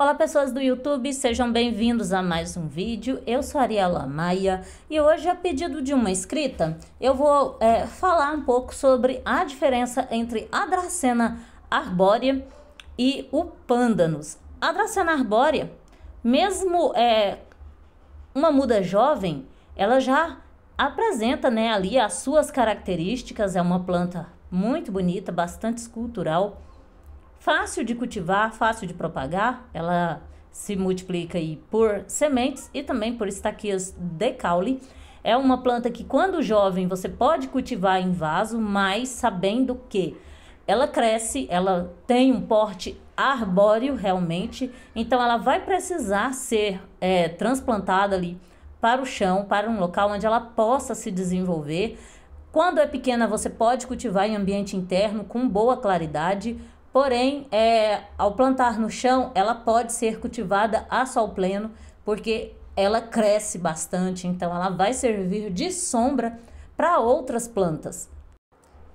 Olá pessoas do YouTube, sejam bem-vindos a mais um vídeo. Eu sou Ariela Maia e hoje, a pedido de uma inscrita, eu vou é, falar um pouco sobre a diferença entre a Dracena arbórea e o pândanos. A Dracena arbórea, mesmo é, uma muda jovem, ela já apresenta né, ali as suas características, é uma planta muito bonita, bastante escultural fácil de cultivar, fácil de propagar. Ela se multiplica aí por sementes e também por estaquias de caule. É uma planta que quando jovem você pode cultivar em vaso, mas sabendo que ela cresce, ela tem um porte arbóreo realmente, então ela vai precisar ser é, transplantada ali para o chão, para um local onde ela possa se desenvolver. Quando é pequena, você pode cultivar em ambiente interno com boa claridade, Porém, é, ao plantar no chão, ela pode ser cultivada a sol pleno, porque ela cresce bastante, então ela vai servir de sombra para outras plantas.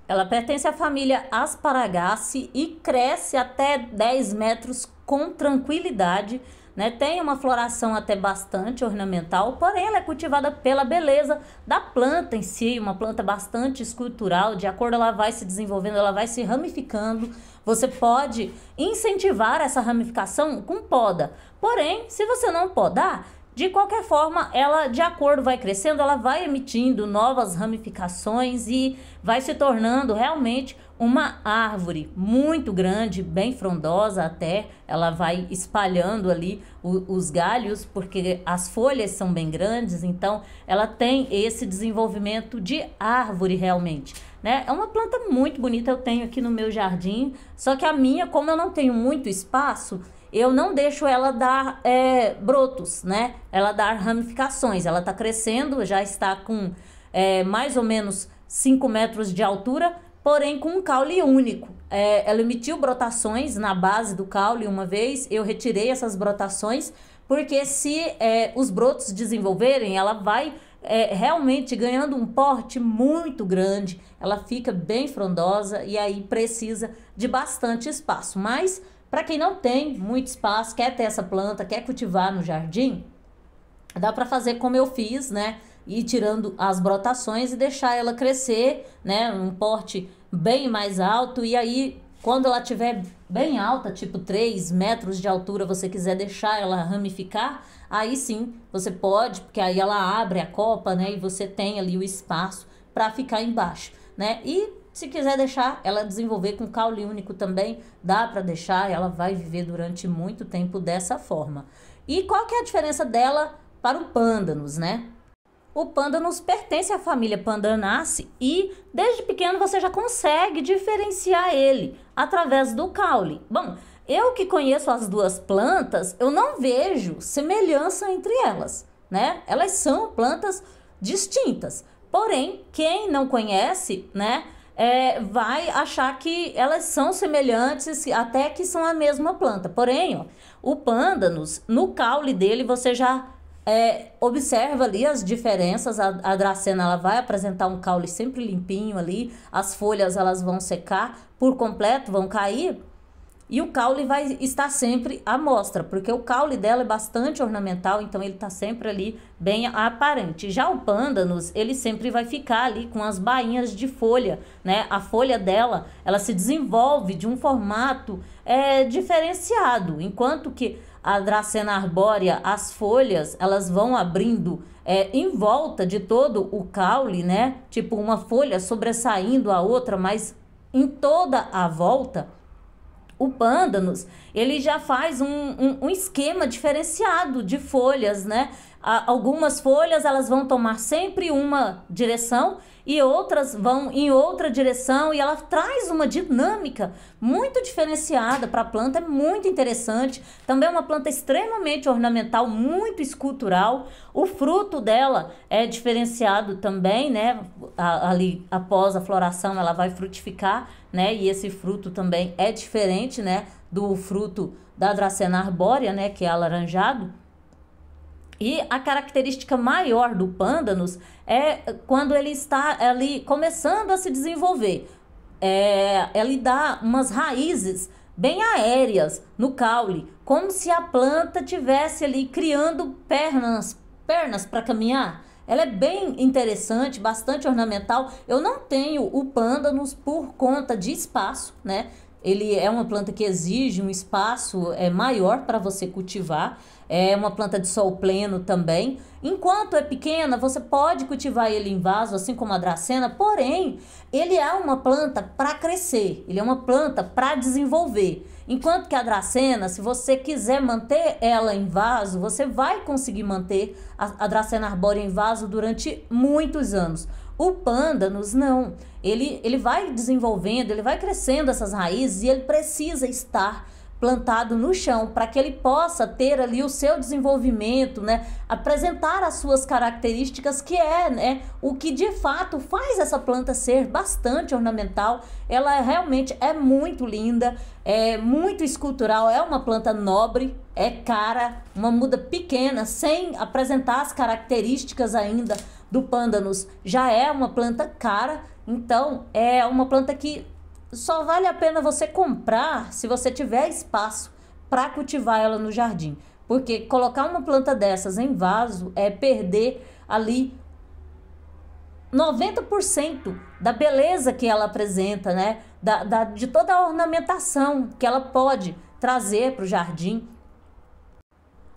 Ela pertence à família Asparagaceae e cresce até 10 metros com tranquilidade, né? Tem uma floração até bastante ornamental, porém ela é cultivada pela beleza da planta em si, uma planta bastante escultural, de acordo ela vai se desenvolvendo, ela vai se ramificando. Você pode incentivar essa ramificação com poda. Porém, se você não podar, de qualquer forma, ela de acordo vai crescendo, ela vai emitindo novas ramificações e vai se tornando realmente uma árvore muito grande, bem frondosa até, ela vai espalhando ali o, os galhos, porque as folhas são bem grandes, então ela tem esse desenvolvimento de árvore realmente. Né? É uma planta muito bonita, eu tenho aqui no meu jardim, só que a minha, como eu não tenho muito espaço, eu não deixo ela dar é, brotos, né? Ela dar ramificações. Ela está crescendo, já está com é, mais ou menos 5 metros de altura, porém com um caule único. É, ela emitiu brotações na base do caule uma vez, eu retirei essas brotações, porque se é, os brotos desenvolverem, ela vai é, realmente ganhando um porte muito grande, ela fica bem frondosa e aí precisa de bastante espaço. Mas para quem não tem muito espaço, quer ter essa planta, quer cultivar no jardim, dá para fazer como eu fiz, né? ir tirando as brotações e deixar ela crescer, né, um porte bem mais alto e aí quando ela tiver bem alta, tipo 3 metros de altura, você quiser deixar ela ramificar, aí sim você pode, porque aí ela abre a copa, né? E você tem ali o espaço para ficar embaixo, né? E se quiser deixar ela desenvolver com caule único também, dá para deixar, ela vai viver durante muito tempo dessa forma. E qual que é a diferença dela para o pândanos, né? o panda nos pertence à família Pandanaceae e desde pequeno você já consegue diferenciar ele através do caule. Bom, eu que conheço as duas plantas, eu não vejo semelhança entre elas, né? Elas são plantas distintas. Porém, quem não conhece, né, é, vai achar que elas são semelhantes, até que são a mesma planta. Porém, ó, o pândanos, no caule dele você já é, observa ali as diferenças. A, a dracena ela vai apresentar um caule sempre limpinho ali, as folhas elas vão secar por completo, vão cair. E o caule vai estar sempre à mostra, porque o caule dela é bastante ornamental, então ele está sempre ali bem aparente. Já o pândanos, ele sempre vai ficar ali com as bainhas de folha, né? A folha dela, ela se desenvolve de um formato é, diferenciado, enquanto que a Dracena arbórea, as folhas, elas vão abrindo é, em volta de todo o caule, né? Tipo uma folha sobressaindo a outra, mas em toda a volta. O pândanos, ele já faz um, um, um esquema diferenciado de folhas, né? algumas folhas elas vão tomar sempre uma direção e outras vão em outra direção e ela traz uma dinâmica muito diferenciada para a planta, é muito interessante. Também é uma planta extremamente ornamental, muito escultural. O fruto dela é diferenciado também, né? Ali após a floração ela vai frutificar, né? E esse fruto também é diferente, né, do fruto da Dracena arbórea, né, que é alaranjado. E a característica maior do pândanos é eh, quando ele está ali começando a se desenvolver. É, ele dá umas raízes bem aéreas no caule, como se a planta tivesse ali criando pernas, pernas para caminhar. Ela é bem interessante, bastante ornamental. Eu não tenho o pândanos por conta de espaço, né? Ele é uma planta que exige um espaço é, maior para você cultivar. É uma planta de sol pleno também. Enquanto é pequena, você pode cultivar ele em vaso, assim como a dracena, porém, ele é uma planta para crescer, ele é uma planta para desenvolver. Enquanto que a dracena, se você quiser manter ela em vaso, você vai conseguir manter a, a dracena arbórea em vaso durante muitos anos. O pândanos, não. Ele, ele vai desenvolvendo, ele vai crescendo essas raízes e ele precisa estar plantado no chão para que ele possa ter ali o seu desenvolvimento, né? Apresentar as suas características que é, né, o que de fato faz essa planta ser bastante ornamental. Ela é, realmente é muito linda, é muito escultural, é uma planta nobre, é cara, uma muda pequena, sem apresentar as características ainda do pândanos já é uma planta cara, então é uma planta que só vale a pena você comprar se você tiver espaço para cultivar ela no jardim. Porque colocar uma planta dessas em vaso é perder ali 90% da beleza que ela apresenta, né? Da, da, de toda a ornamentação que ela pode trazer para o jardim.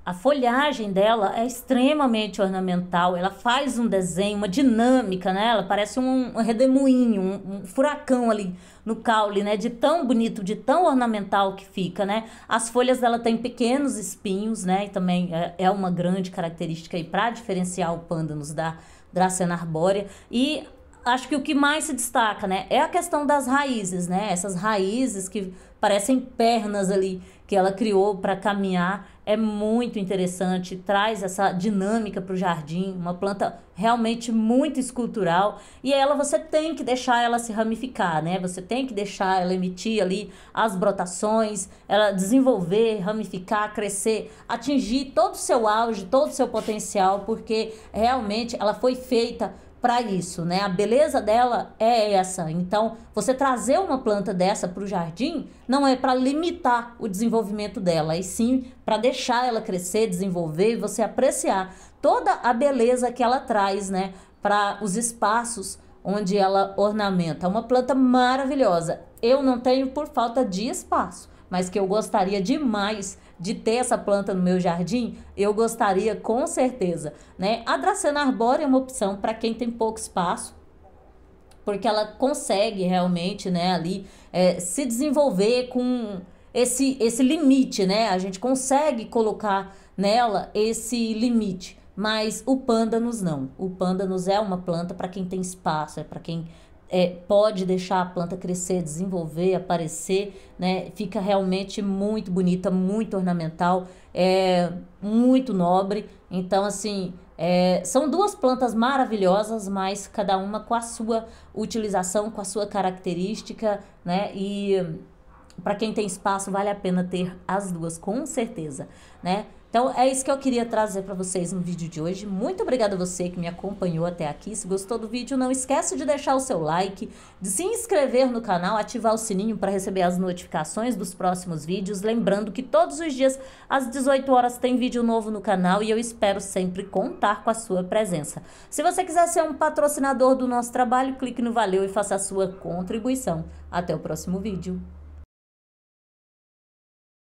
A folhagem dela é extremamente ornamental, ela faz um desenho, uma dinâmica, né? Ela parece um, redemoinho, um, um, furacão ali no caule, né? De tão bonito, de tão ornamental que fica, né? As folhas dela têm pequenos espinhos, né? E também é, é uma grande característica aí para diferenciar o pândanos da Dracena arbórea. E acho que o que mais se destaca, né, é a questão das raízes, né? Essas raízes que parecem pernas ali que ela criou para caminhar é muito interessante, traz essa dinâmica para o jardim, uma planta realmente muito escultural. E ela você tem que deixar ela se ramificar, né? Você tem que deixar ela emitir ali as brotações, ela desenvolver, ramificar, crescer, atingir todo o seu auge, todo o seu potencial, porque realmente ela foi feita para isso, né? A beleza dela é essa. Então, você trazer uma planta dessa para o jardim não é para limitar o desenvolvimento dela, e sim para deixar ela crescer, desenvolver e você apreciar toda a beleza que ela traz, né? Para os espaços onde ela ornamenta. É uma planta maravilhosa. Eu não tenho por falta de espaço, mas que eu gostaria demais de ter essa planta no meu jardim, eu gostaria com certeza, né? A Dracena arbórea é uma opção para quem tem pouco espaço, porque ela consegue realmente, né, ali é, se desenvolver com esse, esse limite, né? A gente consegue colocar nela esse limite, mas o pândanos não. O pândanos é uma planta para quem tem espaço, é para quem é, pode deixar a planta crescer, desenvolver, aparecer, né? Fica realmente muito bonita, muito ornamental, é muito nobre. Então, assim, é, são duas plantas maravilhosas, mas cada uma com a sua utilização, com a sua característica, né? E para quem tem espaço, vale a pena ter as duas, com certeza, né? Então é isso que eu queria trazer para vocês no vídeo de hoje. Muito obrigada a você que me acompanhou até aqui. Se gostou do vídeo, não esquece de deixar o seu like, de se inscrever no canal, ativar o sininho para receber as notificações dos próximos vídeos. Lembrando que todos os dias às 18 horas tem vídeo novo no canal e eu espero sempre contar com a sua presença. Se você quiser ser um patrocinador do nosso trabalho, clique no valeu e faça a sua contribuição. Até o próximo vídeo.